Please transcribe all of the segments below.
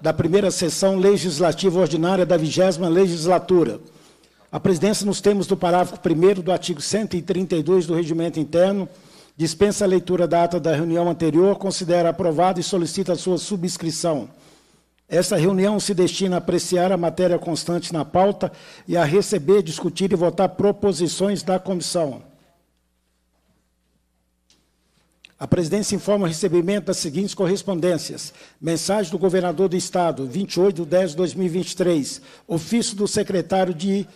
da primeira sessão legislativa ordinária da vigésima legislatura. A presidência, nos termos do parágrafo 1 do artigo 132 do Regimento Interno, dispensa a leitura da ata da reunião anterior, considera aprovada e solicita a sua subscrição. Esta reunião se destina a apreciar a matéria constante na pauta e a receber, discutir e votar proposições da comissão. A presidência informa o recebimento das seguintes correspondências. Mensagem do governador do Estado, 28 de 10 de 2023. Ofício do secretário de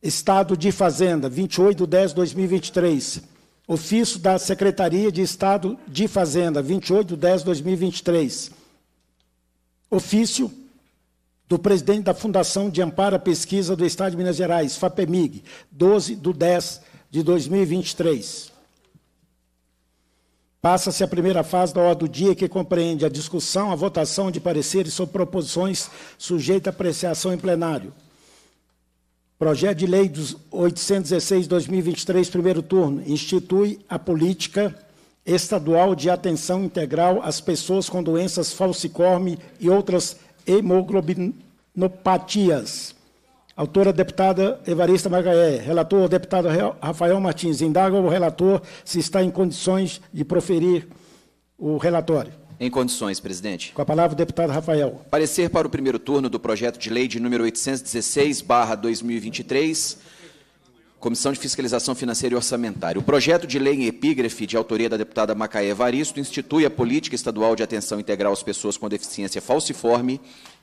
Estado de Fazenda, 28 de 10 de 2023. Ofício da Secretaria de Estado de Fazenda, 28 de 10 de 2023. Ofício do presidente da Fundação de Amparo à Pesquisa do Estado de Minas Gerais, FAPEMIG, 12 de 10 de 2023. Passa-se a primeira fase da ordem do dia, que compreende a discussão, a votação de pareceres sobre proposições sujeita a apreciação em plenário. Projeto de Lei 816-2023, primeiro turno, institui a política estadual de atenção integral às pessoas com doenças falciforme e outras hemoglobinopatias. Autora, deputada Evarista Margaé. Relator, deputado Rafael Martins. Indaga o relator se está em condições de proferir o relatório. Em condições, presidente. Com a palavra o deputado Rafael. Parecer para o primeiro turno do projeto de lei de número 816/2023, Comissão de Fiscalização Financeira e Orçamentária. O projeto de lei em epígrafe, de autoria da deputada Macaé Evaristo, institui a política estadual de atenção integral às pessoas com deficiência falciforme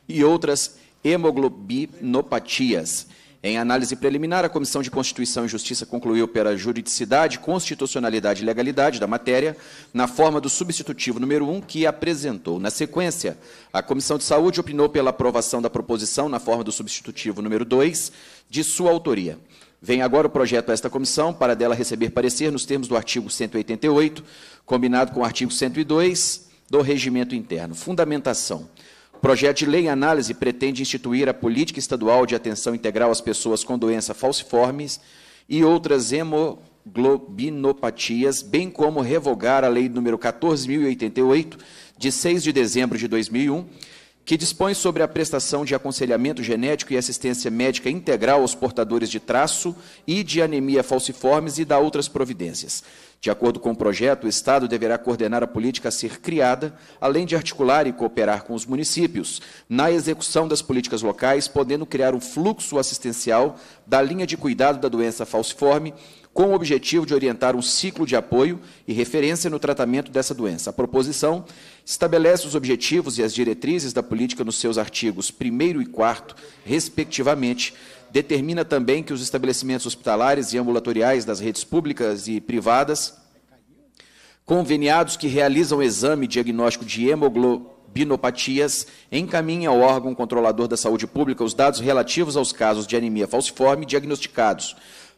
e outras hemoglobinopatias. Em análise preliminar, a Comissão de Constituição e Justiça concluiu pela juridicidade, constitucionalidade e legalidade da matéria, na forma do substitutivo número 1 que apresentou. Na sequência, a Comissão de Saúde opinou pela aprovação da proposição, na forma do substitutivo número 2, de sua autoria. Vem agora o projeto a esta comissão para dela receber parecer nos termos do artigo 188, combinado com o artigo 102 do Regimento Interno. Fundamentação projeto de lei em análise pretende instituir a política estadual de atenção integral às pessoas com doença falciformes e outras hemoglobinopatias, bem como revogar a lei número 14088 de 6 de dezembro de 2001, que dispõe sobre a prestação de aconselhamento genético e assistência médica integral aos portadores de traço e de anemia falciformes e dá outras providências. De acordo com o projeto, o Estado deverá coordenar a política a ser criada, além de articular e cooperar com os municípios na execução das políticas locais, podendo criar um fluxo assistencial da linha de cuidado da doença falciforme, com o objetivo de orientar um ciclo de apoio e referência no tratamento dessa doença. A proposição estabelece os objetivos e as diretrizes da política nos seus artigos 1 e 4, respectivamente. Determina também que os estabelecimentos hospitalares e ambulatoriais das redes públicas e privadas, conveniados que realizam exame diagnóstico de hemoglobinopatias, encaminhem ao órgão controlador da saúde pública os dados relativos aos casos de anemia falciforme diagnosticados,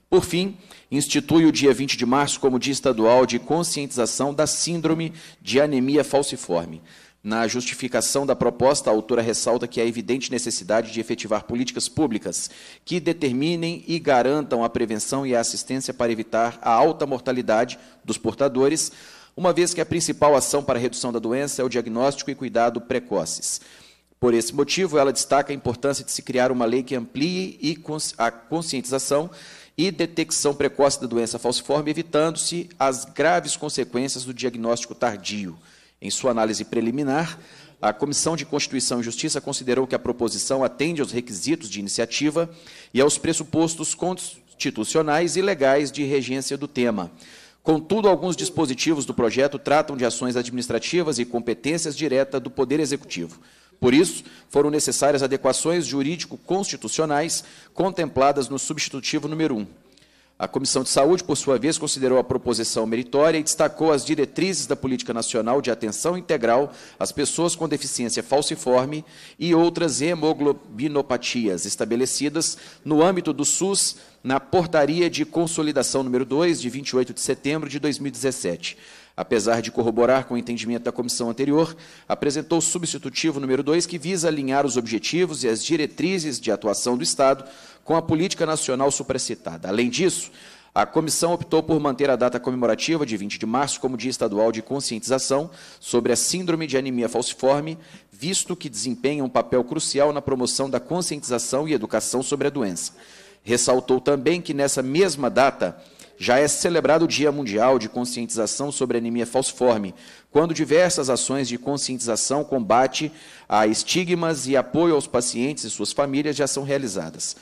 por fim, institui o dia 20 de março como Dia Estadual de Conscientização da Síndrome de Anemia Falciforme. Na justificação da proposta, a autora ressalta que há evidente necessidade de efetivar políticas públicas que determinem e garantam a prevenção e a assistência para evitar a alta mortalidade dos portadores, uma vez que a principal ação para a redução da doença é o diagnóstico e cuidado precoces. Por esse motivo, ela destaca a importância de se criar uma lei que amplie a conscientização e detecção precoce da doença falciforme, evitando-se as graves consequências do diagnóstico tardio. Em sua análise preliminar, a Comissão de Constituição e Justiça considerou que a proposição atende aos requisitos de iniciativa e aos pressupostos constitucionais e legais de regência do tema. Contudo, alguns dispositivos do projeto tratam de ações administrativas e competências diretas do Poder Executivo. Por isso, foram necessárias adequações jurídico-constitucionais contempladas no substitutivo número 1. A Comissão de Saúde, por sua vez, considerou a proposição meritória e destacou as diretrizes da Política Nacional de Atenção Integral às Pessoas com Deficiência Falciforme e outras hemoglobinopatias, estabelecidas no âmbito do SUS na Portaria de Consolidação número 2, de 28 de setembro de 2017. Apesar de corroborar com o entendimento da comissão anterior, apresentou o substitutivo número 2, que visa alinhar os objetivos e as diretrizes de atuação do Estado com a política nacional supracitada. Além disso, a comissão optou por manter a data comemorativa de 20 de março como Dia Estadual de Conscientização sobre a Síndrome de Anemia Falciforme, visto que desempenha um papel crucial na promoção da conscientização e educação sobre a doença. Ressaltou também que nessa mesma data já é celebrado o Dia Mundial de Conscientização sobre Anemia Falciforme, quando diversas ações de conscientização, combate a estigmas e apoio aos pacientes e suas famílias já são realizadas.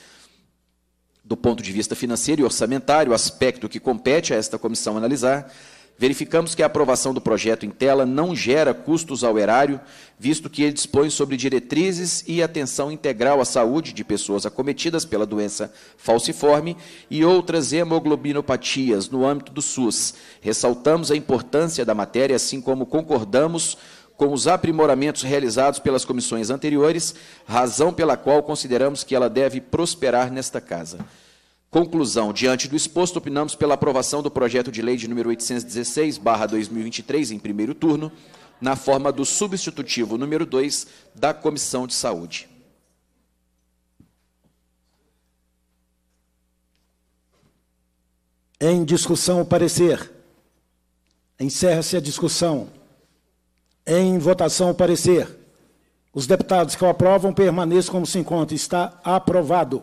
Do ponto de vista financeiro e orçamentário, aspecto que compete a esta comissão analisar, Verificamos que a aprovação do projeto em tela não gera custos ao erário, visto que ele dispõe sobre diretrizes e atenção integral à saúde de pessoas acometidas pela doença falciforme e outras hemoglobinopatias no âmbito do SUS. Ressaltamos a importância da matéria, assim como concordamos com os aprimoramentos realizados pelas comissões anteriores, razão pela qual consideramos que ela deve prosperar nesta casa. Conclusão: diante do exposto, opinamos pela aprovação do projeto de lei de número 816/2023 em primeiro turno, na forma do substitutivo número 2 da Comissão de Saúde. Em discussão o parecer. Encerra-se a discussão. Em votação o parecer. Os deputados que o aprovam permaneçam como se encontra. Está aprovado.